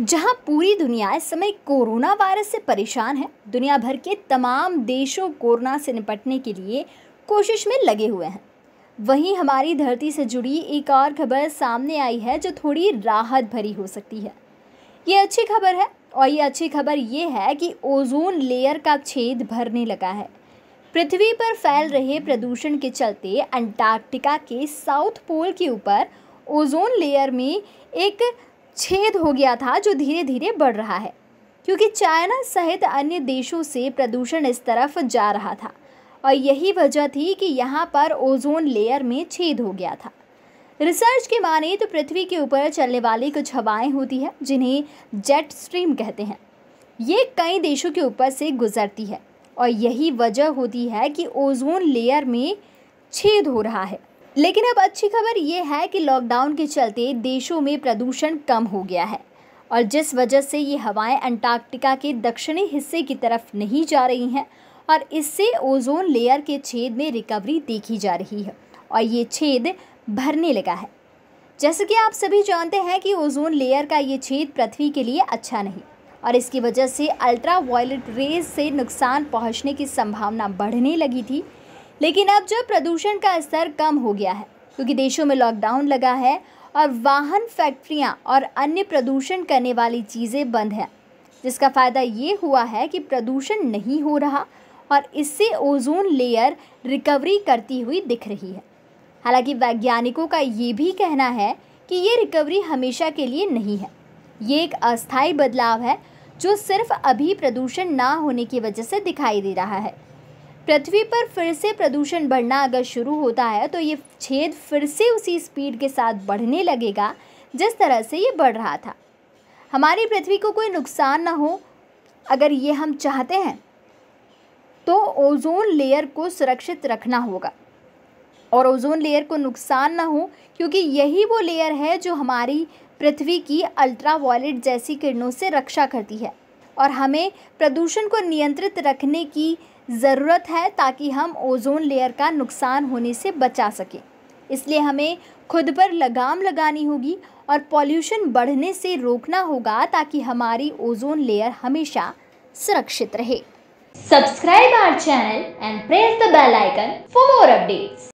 जहां पूरी दुनिया इस समय कोरोना वायरस से परेशान है दुनिया भर के तमाम देशों कोरोना से निपटने के लिए कोशिश में लगे हुए हैं वहीं हमारी धरती से जुड़ी एक और खबर सामने आई है जो थोड़ी राहत भरी हो सकती है ये अच्छी खबर है और ये अच्छी खबर ये है कि ओजोन लेयर का छेद भरने लगा है पृथ्वी पर फैल रहे प्रदूषण के चलते अंटार्कटिका के साउथ पोल के ऊपर ओजोन लेयर में एक छेद हो गया था जो धीरे धीरे बढ़ रहा है क्योंकि चाइना सहित अन्य देशों से प्रदूषण इस तरफ जा रहा था और यही वजह थी कि यहाँ पर ओजोन लेयर में छेद हो गया था रिसर्च के माने तो पृथ्वी के ऊपर चलने वाली कुछ हवाएं होती हैं जिन्हें जेट स्ट्रीम कहते हैं ये कई देशों के ऊपर से गुजरती है और यही वजह होती है कि ओजोन लेयर में छेद हो रहा है लेकिन अब अच्छी खबर ये है कि लॉकडाउन के चलते देशों में प्रदूषण कम हो गया है और जिस वजह से ये हवाएं अंटार्कटिका के दक्षिणी हिस्से की तरफ नहीं जा रही हैं और इससे ओजोन लेयर के छेद में रिकवरी देखी जा रही है और ये छेद भरने लगा है जैसे कि आप सभी जानते हैं कि ओजोन लेयर का ये छेद पृथ्वी के लिए अच्छा नहीं और इसकी वजह से अल्ट्रा वायलेट रेज से नुकसान पहुंचने की संभावना बढ़ने लगी थी लेकिन अब जब प्रदूषण का स्तर कम हो गया है क्योंकि देशों में लॉकडाउन लगा है और वाहन फैक्ट्रियां और अन्य प्रदूषण करने वाली चीज़ें बंद हैं जिसका फ़ायदा ये हुआ है कि प्रदूषण नहीं हो रहा और इससे ओजोन लेयर रिकवरी करती हुई दिख रही है हालांकि वैज्ञानिकों का ये भी कहना है कि ये रिकवरी हमेशा के लिए नहीं है ये एक अस्थायी बदलाव है जो सिर्फ अभी प्रदूषण ना होने की वजह से दिखाई दे रहा है पृथ्वी पर फिर से प्रदूषण बढ़ना अगर शुरू होता है तो ये छेद फिर से उसी स्पीड के साथ बढ़ने लगेगा जिस तरह से ये बढ़ रहा था हमारी पृथ्वी को कोई नुकसान ना हो अगर ये हम चाहते हैं तो ओजोन लेयर को सुरक्षित रखना होगा और ओजोन लेयर को नुकसान ना हो क्योंकि यही वो लेयर है जो हमारी पृथ्वी की अल्ट्रा वॉयलेट जैसी किरणों से रक्षा करती है और हमें प्रदूषण को नियंत्रित रखने की ज़रूरत है ताकि हम ओजोन लेयर का नुकसान होने से बचा सकें इसलिए हमें खुद पर लगाम लगानी होगी और पॉल्यूशन बढ़ने से रोकना होगा ताकि हमारी ओजोन लेयर हमेशा सुरक्षित रहे subscribe our channel and press the bell icon for more updates